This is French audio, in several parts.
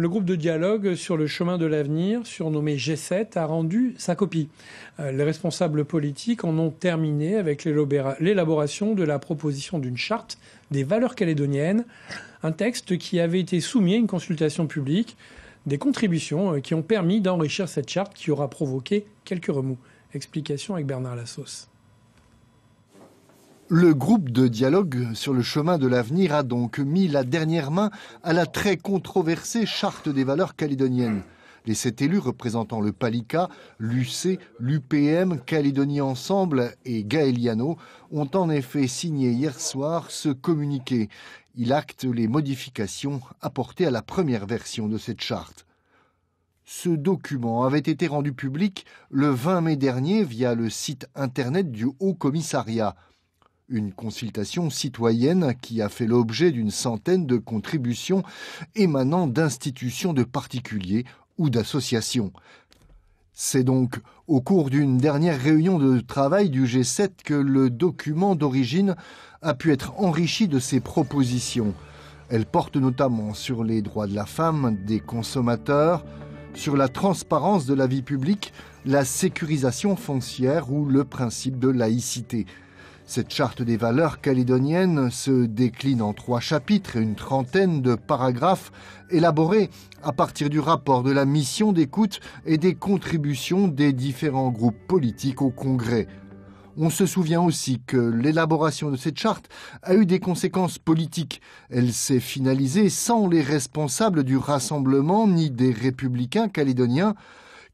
le groupe de dialogue sur le chemin de l'avenir, surnommé G7, a rendu sa copie. Euh, les responsables politiques en ont terminé avec l'élaboration de la proposition d'une charte des valeurs calédoniennes, un texte qui avait été soumis à une consultation publique, des contributions euh, qui ont permis d'enrichir cette charte qui aura provoqué quelques remous. Explication avec Bernard Lassos. Le groupe de dialogue sur le chemin de l'avenir a donc mis la dernière main à la très controversée charte des valeurs calédoniennes. Les sept élus représentant le Palika, l'UC, l'UPM, Calédonie Ensemble et Gaeliano ont en effet signé hier soir ce communiqué. Il acte les modifications apportées à la première version de cette charte. Ce document avait été rendu public le 20 mai dernier via le site internet du Haut Commissariat une consultation citoyenne qui a fait l'objet d'une centaine de contributions émanant d'institutions de particuliers ou d'associations. C'est donc au cours d'une dernière réunion de travail du G7 que le document d'origine a pu être enrichi de ses propositions. Elle porte notamment sur les droits de la femme, des consommateurs, sur la transparence de la vie publique, la sécurisation foncière ou le principe de laïcité. Cette charte des valeurs calédoniennes se décline en trois chapitres et une trentaine de paragraphes élaborés à partir du rapport de la mission d'écoute et des contributions des différents groupes politiques au Congrès. On se souvient aussi que l'élaboration de cette charte a eu des conséquences politiques. Elle s'est finalisée sans les responsables du Rassemblement ni des républicains calédoniens,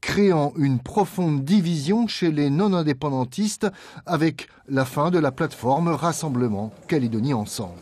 créant une profonde division chez les non-indépendantistes avec la fin de la plateforme Rassemblement Calédonie Ensemble.